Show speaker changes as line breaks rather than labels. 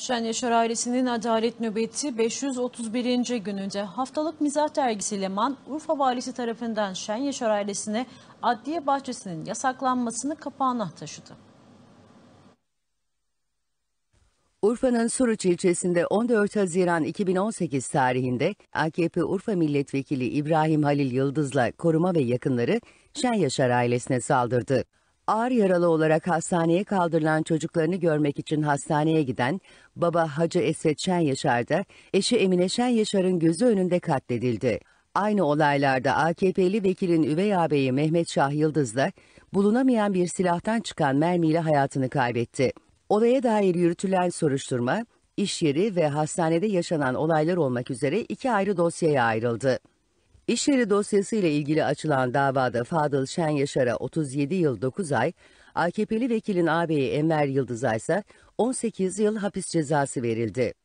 Şen Yaşar ailesinin adalet nöbeti 531. gününde haftalık mizah dergisi Leman, Urfa valisi tarafından Şen Yaşar ailesine adliye bahçesinin yasaklanmasını kapağına taşıdı.
Urfa'nın Suruç ilçesinde 14 Haziran 2018 tarihinde AKP Urfa Milletvekili İbrahim Halil Yıldız'la koruma ve yakınları Şen Yaşar ailesine saldırdı ağır yaralı olarak hastaneye kaldırılan çocuklarını görmek için hastaneye giden baba Hacı Esvet Şenyaşar da eşi Emine Yaşar'ın gözü önünde katledildi. Aynı olaylarda AKP'li vekilin üvey ağabeyi Mehmet Şah Yıldız da bulunamayan bir silahtan çıkan mermiyle hayatını kaybetti. Olaya dair yürütülen soruşturma, iş yeri ve hastanede yaşanan olaylar olmak üzere iki ayrı dosyaya ayrıldı. İş yeri dosyası ile ilgili açılan davada Fadıl Şen Yaşar'a 37 yıl 9 ay, AKP'li vekilin ağabeyi Enver Yıldız'a ise 18 yıl hapis cezası verildi.